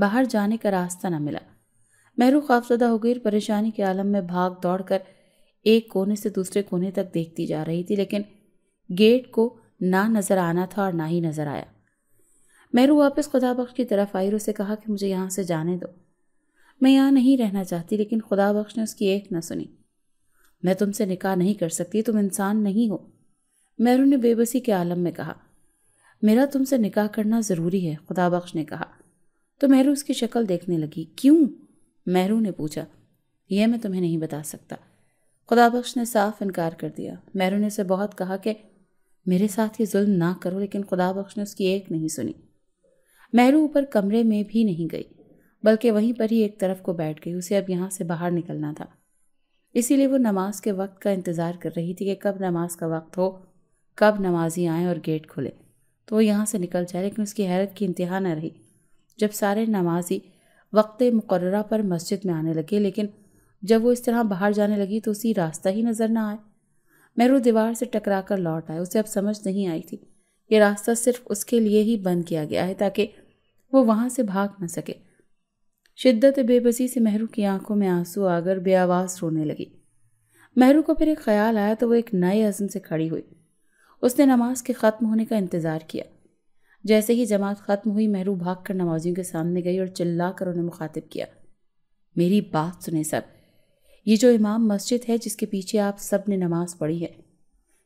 बाहर जाने का रास्ता न मिला मैरू खौफजदा हो गई और परेशानी के आलम में भाग दौड़ कर एक कोने से दूसरे कोने तक देखती जा रही थी लेकिन गेट को ना नज़र आना था और ना ही नज़र आया मैरू वापस खुदा बख्श की तरफ आई और उसे कहा कि मुझे यहाँ से जाने दो मैं यहाँ नहीं रहना चाहती लेकिन खुदा बख्श ने उसकी एक न सुनी मैं तुमसे निकाह नहीं कर सकती तुम इंसान नहीं हो मैरू ने बेबसी के आलम में कहा मेरा तुमसे निकाह करना ज़रूरी है खुदा बख्श ने कहा तो मेहरू उसकी शक्ल देखने लगी क्यों मेहरू ने पूछा यह मैं तुम्हें नहीं बता सकता खुदा बख्श ने साफ इनकार कर दिया मेहरू ने उसे बहुत कहा कि मेरे साथ ये जुल्म ना करो लेकिन खुदा बख्श ने उसकी एक नहीं सुनी मैरू ऊपर कमरे में भी नहीं गई बल्कि वहीं पर ही एक तरफ को बैठ गई उसे अब यहाँ से बाहर निकलना था इसीलिए वो नमाज के वक्त का इंतज़ार कर रही थी कि कब नमाज का वक्त हो कब नमाजी आएँ और गेट खुले तो वो यहाँ से निकल जाए लेकिन उसकी हैरत की इंतहा न रही जब सारे नमाजी वक्त मुकर्रा पर मस्जिद में आने लगे लेकिन जब वो इस तरह बाहर जाने लगी तो उसी रास्ता ही नज़र ना आए मैरू दीवार से टकरा कर लौट आया उसे अब समझ नहीं आई थी ये रास्ता सिर्फ उसके लिए ही बंद किया गया है ताकि वो वहाँ से भाग न सके शिद्दत बेबसी से मेहरू की आंखों में आंसू आकर बेआवाज़ रोने लगी मेहरू को फिर एक ख्याल आया तो वो एक नए अज़म से खड़ी हुई उसने नमाज के ख़त्म होने का इंतज़ार किया जैसे ही जमात ख़त्म हुई मेहरू भाग कर नमाजियों के सामने गई और चिल्ला कर उन्हें मुखातिब किया मेरी बात सुने सब ये जो इमाम मस्जिद है जिसके पीछे आप सब ने नमाज पढ़ी है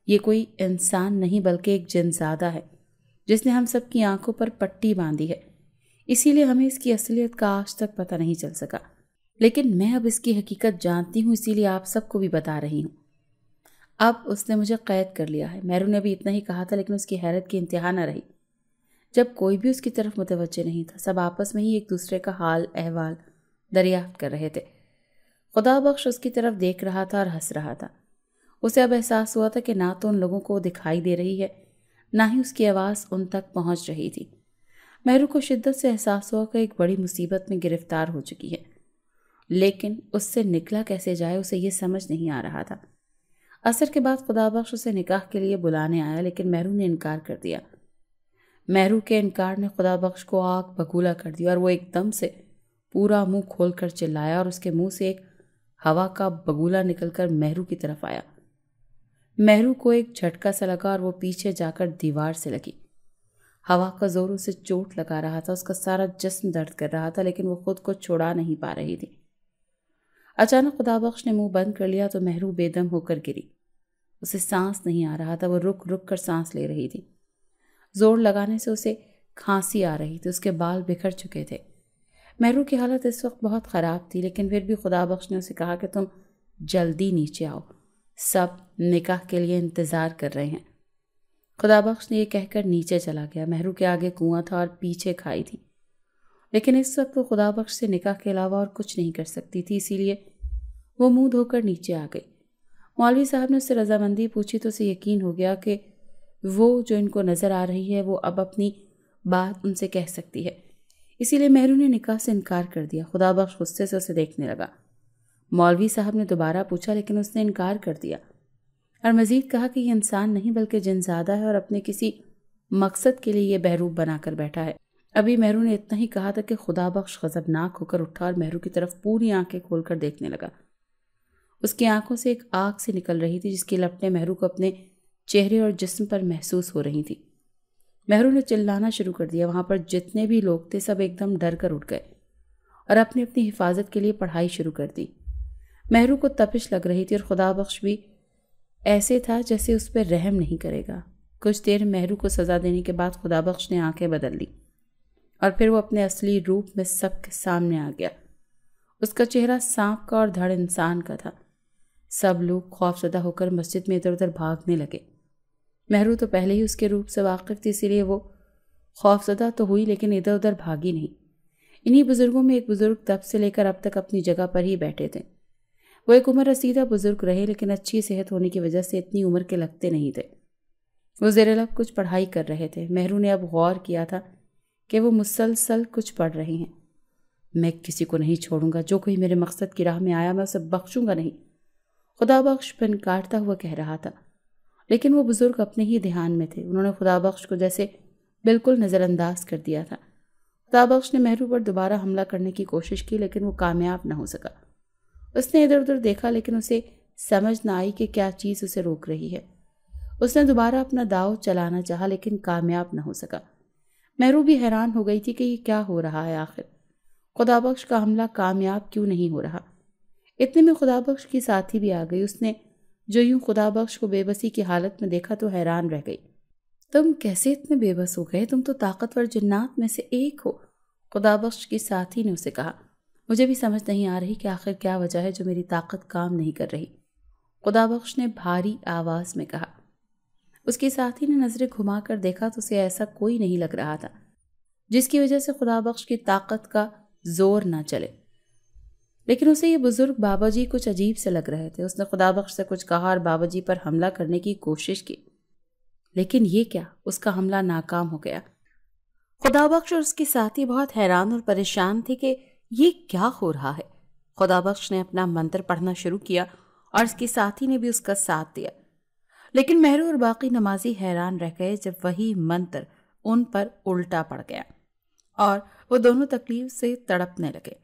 ये कोई इंसान नहीं बल्कि एक जनजादा है जिसने हम सब की आंखों पर पट्टी बांधी है इसीलिए हमें इसकी असलियत का आज तक पता नहीं चल सका लेकिन मैं अब इसकी हकीकत जानती हूँ इसीलिए आप सबको भी बता रही हूँ अब उसने मुझे कैद कर लिया है मैरू ने भी इतना ही कहा था लेकिन उसकी हैरत की इंतहा न रही जब कोई भी उसकी तरफ मुतवजह नहीं था सब आपस में ही एक दूसरे का हाल अहवाल दरियाफ्त कर रहे थे खुदा बख्श उसकी तरफ देख रहा था और हंस रहा था उसे अब एहसास हुआ था कि ना तो उन लोगों को दिखाई दे रही है ना ही उसकी आवाज़ उन तक पहुंच रही थी मेहरू को शिद्दत से एहसास हुआ कि एक बड़ी मुसीबत में गिरफ्तार हो चुकी है लेकिन उससे निकला कैसे जाए उसे ये समझ नहीं आ रहा था असर के बाद खुदाबख्श उसे निकाह के लिए बुलाने आया लेकिन महरू ने इनकार कर दिया महरू के इनकार ने खुदाबख्श को आग बगूला कर दिया और वो एकदम से पूरा मुंह खोलकर चिल्लाया और उसके मुंह से एक हवा का बगुला निकलकर मेहरू की तरफ आया मेहरू को एक झटका सा लगा और वो पीछे जाकर दीवार से लगी हवा का ज़ोरों से चोट लगा रहा था उसका सारा जश्न दर्द कर रहा था लेकिन वो खुद को छुड़ा नहीं पा रही थी अचानक खुदाबख्श ने मुंह बंद कर लिया तो मेहरू बेदम होकर गिरी उसे सांस नहीं आ रहा था वो रुक रुक कर सांस ले रही थी जोर लगाने से उसे खांसी आ रही थी उसके बाल बिखर चुके थे महरू की हालत इस वक्त बहुत ख़राब थी लेकिन फिर भी खुदा बख्श ने उसे कहा कि तुम जल्दी नीचे आओ सब निकाह के लिए इंतज़ार कर रहे हैं खुदा बख्श ने यह कह कहकर नीचे चला गया महरू के आगे कुआं था और पीछे खाई थी लेकिन इस वक्त वो खुदा बख्श से निकाह के अलावा और कुछ नहीं कर सकती थी इसीलिए वो मुंह धोकर नीचे आ गई मौलवी साहब ने उससे रजामंदी पूछी तो उसे यकीन हो गया कि वो जो इनको नज़र आ रही है वो अब अपनी बात उनसे कह सकती है इसीलिए मेहरू ने निकाह से इनकार कर दिया खुदा बख्श गुस्से से उसे देखने लगा मौलवी साहब ने दोबारा पूछा लेकिन उसने इनकार कर दिया और मज़ीद कहा कि यह इंसान नहीं बल्कि जिनजादा है और अपने किसी मकसद के लिए यह बहरूप बनाकर बैठा है अभी मेहरू ने इतना ही कहा था कि खुदा बख्श गजबनाक होकर उठा और मेहरू की तरफ पूरी आंखें खोलकर देखने लगा उसकी आंखों से एक आग से निकल रही थी जिसकी लपटें मेहरू को अपने चेहरे और जिस्म पर महसूस हो रही थी मेहरू ने चिल्लाना शुरू कर दिया वहाँ पर जितने भी लोग थे सब एकदम डर कर उठ गए और अपनी अपनी हिफाजत के लिए पढ़ाई शुरू कर दी मेहरू को तपिश लग रही थी और खुदा बख्श भी ऐसे था जैसे उस पर रहम नहीं करेगा कुछ देर मेहरू को सज़ा देने के बाद खुदा बख्श ने आंखें बदल ली और फिर वो अपने असली रूप में सबके सामने आ गया उसका चेहरा सांप का और धड़ इंसान का था सब लोग खौफजदा होकर मस्जिद में इधर उधर भागने लगे महरू तो पहले ही उसके रूप से वाकिफ थी इसीलिए वो खौफजदा तो हुई लेकिन इधर उधर भागी नहीं इन्हीं बुज़ुर्गों में एक बुज़ुर्ग तब से लेकर अब तक अपनी जगह पर ही बैठे थे वो एक उम्र रसीदा बुज़ुर्ग रहे लेकिन अच्छी सेहत होने की वजह से इतनी उम्र के लगते नहीं थे वो ज़ेरलब कुछ पढ़ाई कर रहे थे महरू ने अब गौर किया था कि वो मुसलसल कुछ पढ़ रहे हैं मैं किसी को नहीं छोड़ूंगा जो कोई मेरे मकसद की राह में आया मैं उसे बख्शूंगा नहीं खुदा बख्श पिन काटता हुआ कह रहा था लेकिन वो बुज़ुर्ग अपने ही ध्यान में थे उन्होंने खुदा बख्श को जैसे बिल्कुल नज़रअंदाज कर दिया था खुदा बख्श ने महरू पर दोबारा हमला करने की कोशिश की लेकिन वो कामयाब ना हो सका उसने इधर उधर देखा लेकिन उसे समझ ना आई कि क्या चीज़ उसे रोक रही है उसने दोबारा अपना दाव चलाना चाहा लेकिन कामयाब ना हो सका महरू भी हैरान हो गई थी कि ये क्या हो रहा है आखिर खुदाबख्श का हमला कामयाब क्यों नहीं हो रहा इतने में खुदाबख्श की साथी भी आ गई उसने जो यूं बख्श को बेबसी की हालत में देखा तो हैरान रह गई तुम कैसे इतने बेबस हो गए तुम तो ताकतवर जन्नात में से एक हो बख्श की साथी ने उसे कहा मुझे भी समझ नहीं आ रही कि आखिर क्या वजह है जो मेरी ताकत काम नहीं कर रही बख्श ने भारी आवाज़ में कहा उसके साथी ने नज़रें घुमाकर देखा तो उसे ऐसा कोई नहीं लग रहा था जिसकी वजह से बख्श की ताकत का जोर ना चले लेकिन उसे ये बुज़ुर्ग बाबा जी कुछ अजीब से लग रहे थे उसने खुदा बख्श से कुछ कहा और बाबा जी पर हमला करने की कोशिश की लेकिन ये क्या उसका हमला नाकाम हो गया खुदा बख्श और उसके साथी बहुत हैरान और परेशान थे कि ये क्या हो रहा है खुदा बख्श ने अपना मंत्र पढ़ना शुरू किया और उसके साथी ने भी उसका साथ दिया लेकिन मेहरू और बाकी नमाजी हैरान रह गए जब वही मंत्र उन पर उल्टा पड़ गया और वो दोनों तकलीफ से तड़पने लगे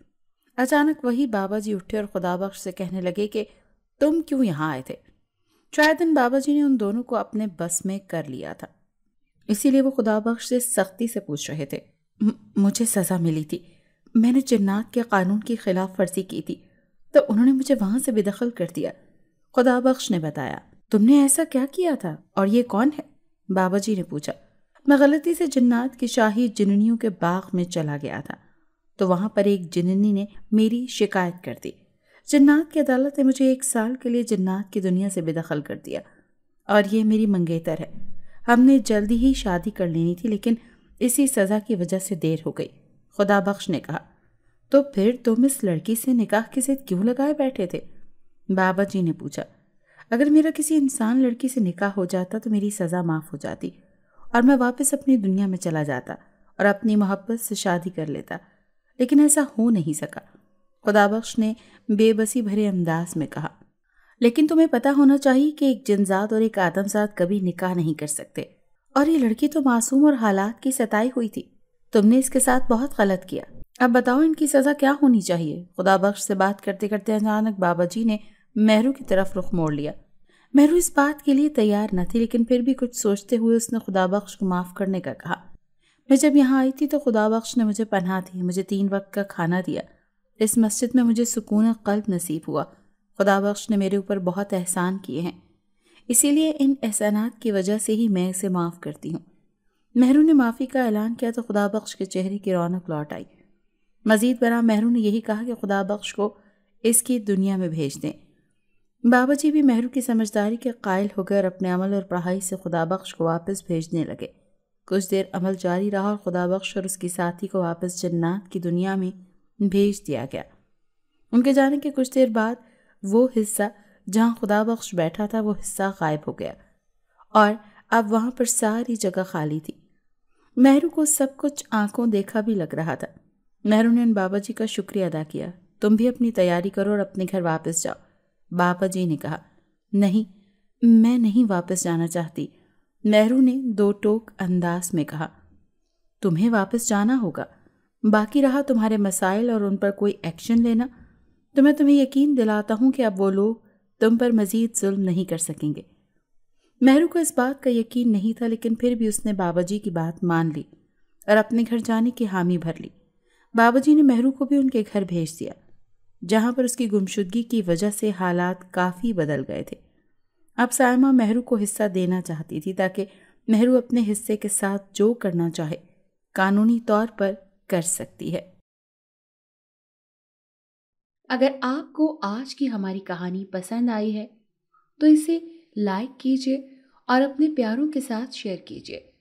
अचानक वही बाबा जी उठे और खुदा बख्श से कहने लगे कि तुम क्यों यहाँ आए थे शायद इन बाबा जी ने उन दोनों को अपने बस में कर लिया था इसीलिए वो खुदा बख्श से सख्ती से पूछ रहे थे मुझे सज़ा मिली थी मैंने जन्नात के कानून की खिलाफ वर्जी की थी तो उन्होंने मुझे वहां से बेदखल कर दिया खुदा बख्श ने बताया तुमने ऐसा क्या किया था और ये कौन है बाबा जी ने पूछा मैं गलती से जन्नात की शाही जिननियों के बाग में चला गया था तो वहाँ पर एक जिन्नी ने मेरी शिकायत कर दी जन्नात की अदालत ने मुझे एक साल के लिए जन्नात की दुनिया से बेदखल कर दिया और यह मेरी मंगेतर है हमने जल्दी ही शादी कर लेनी थी लेकिन इसी सज़ा की वजह से देर हो गई खुदा बख्श ने कहा तो फिर तुम इस लड़की से निकाह के जिद क्यों लगाए बैठे थे बाबा जी ने पूछा अगर मेरा किसी इंसान लड़की से निकाह हो जाता तो मेरी सज़ा माफ़ हो जाती और मैं वापस अपनी दुनिया में चला जाता और अपनी मोहब्बत से शादी कर लेता लेकिन ऐसा हो नहीं सका खुदाबख्श ने बेबसी भरे अंदाज में कहा लेकिन तुम्हें पता होना चाहिए कि एक जिनजात और एक आदमजात कभी निकाह नहीं कर सकते और ये लड़की तो मासूम और हालात की सताई हुई थी तुमने इसके साथ बहुत गलत किया अब बताओ इनकी सज़ा क्या होनी चाहिए खुदा बख्श से बात करते करते अचानक बाबा जी ने मेहरू की तरफ रुख मोड़ लिया मेहरू इस बात के लिए तैयार न थी लेकिन फिर भी कुछ सोचते हुए उसने खुदा बख्श को माफ़ करने का कहा मैं जब यहाँ आई थी तो खुदा बख्श ने मुझे पन्ना दी मुझे तीन वक्त का खाना दिया इस मस्जिद में मुझे सुकून कल्ब नसीब हुआ खुदा बख्श ने मेरे ऊपर बहुत एहसान किए हैं इसीलिए इन एहसानात की वजह से ही मैं इसे माफ़ करती हूँ महरू ने माफ़ी का ऐलान किया तो खुदा बख्श के चेहरे की रौनक लौट आई मज़ीद बरा महरू ने यही कहा कि खुदा बख्श को इसकी दुनिया में भेज दें बाबा जी भी महरू की समझदारी के कायल होकर अपने अमल और पढ़ाई से खुदा बख्श को वापस भेजने लगे कुछ देर अमल जारी रहा और खुदा बख्श और उसकी साथी को वापस जन्नात की दुनिया में भेज दिया गया उनके जाने के कुछ देर बाद वो हिस्सा जहाँ खुदा बख्श बैठा था वो हिस्सा गायब हो गया और अब वहाँ पर सारी जगह खाली थी मेहरू को सब कुछ आंखों देखा भी लग रहा था मेहरू ने उन बाबा जी का शुक्रिया अदा किया तुम भी अपनी तैयारी करो और अपने घर वापस जाओ बाबा जी ने कहा नहीं मैं नहीं वापस जाना चाहती नेहरू ने दो टोक अंदाज में कहा तुम्हें वापस जाना होगा बाकी रहा तुम्हारे मसाइल और उन पर कोई एक्शन लेना तो मैं तुम्हें यकीन दिलाता हूँ कि अब वो लोग तुम पर मज़ीद जुल्म नहीं कर सकेंगे मेहरू को इस बात का यकीन नहीं था लेकिन फिर भी उसने बाबा जी की बात मान ली और अपने घर जाने की हामी भर ली बाबा जी ने मेहरू को भी उनके घर भेज दिया जहाँ पर उसकी गुमशुदगी की वजह से हालात काफ़ी बदल गए थे अब सायमा मेहरू को हिस्सा देना चाहती थी ताकि नेहरू अपने हिस्से के साथ जो करना चाहे कानूनी तौर पर कर सकती है अगर आपको आज की हमारी कहानी पसंद आई है तो इसे लाइक कीजिए और अपने प्यारों के साथ शेयर कीजिए